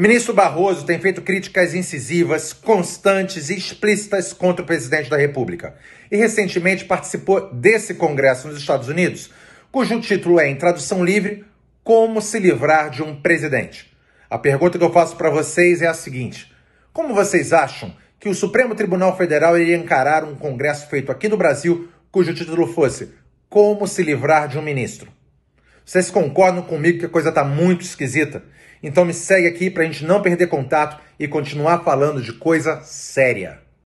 Ministro Barroso tem feito críticas incisivas, constantes e explícitas contra o presidente da República. E recentemente participou desse congresso nos Estados Unidos, cujo título é, em tradução livre, Como se livrar de um presidente. A pergunta que eu faço para vocês é a seguinte: Como vocês acham que o Supremo Tribunal Federal iria encarar um congresso feito aqui no Brasil cujo título fosse Como se livrar de um ministro? Vocês concordam comigo que a coisa está muito esquisita? Então me segue aqui para a gente não perder contato e continuar falando de coisa séria.